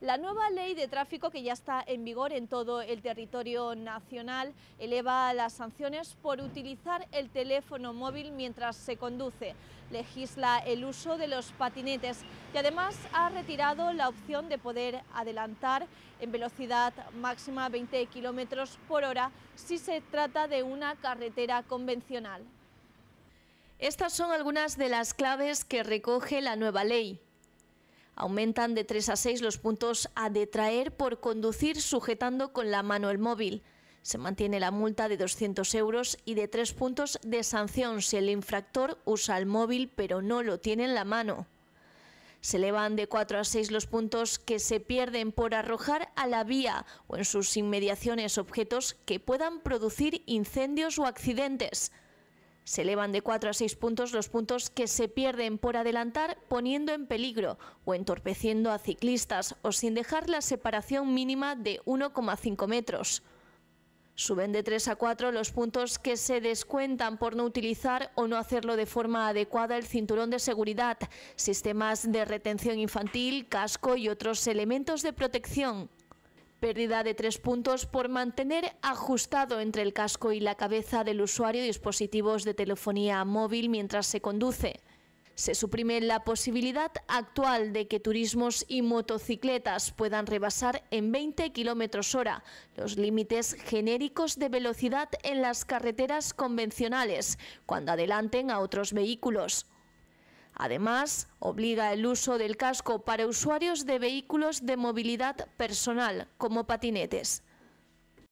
La nueva ley de tráfico que ya está en vigor en todo el territorio nacional eleva las sanciones por utilizar el teléfono móvil mientras se conduce, legisla el uso de los patinetes y además ha retirado la opción de poder adelantar en velocidad máxima 20 kilómetros por hora si se trata de una carretera convencional. Estas son algunas de las claves que recoge la nueva ley. Aumentan de 3 a 6 los puntos a detraer por conducir sujetando con la mano el móvil. Se mantiene la multa de 200 euros y de 3 puntos de sanción si el infractor usa el móvil pero no lo tiene en la mano. Se elevan de 4 a 6 los puntos que se pierden por arrojar a la vía o en sus inmediaciones objetos que puedan producir incendios o accidentes. Se elevan de 4 a 6 puntos los puntos que se pierden por adelantar poniendo en peligro o entorpeciendo a ciclistas o sin dejar la separación mínima de 1,5 metros. Suben de 3 a 4 los puntos que se descuentan por no utilizar o no hacerlo de forma adecuada el cinturón de seguridad, sistemas de retención infantil, casco y otros elementos de protección. Pérdida de tres puntos por mantener ajustado entre el casco y la cabeza del usuario dispositivos de telefonía móvil mientras se conduce. Se suprime la posibilidad actual de que turismos y motocicletas puedan rebasar en 20 km hora los límites genéricos de velocidad en las carreteras convencionales cuando adelanten a otros vehículos. Además, obliga el uso del casco para usuarios de vehículos de movilidad personal, como patinetes.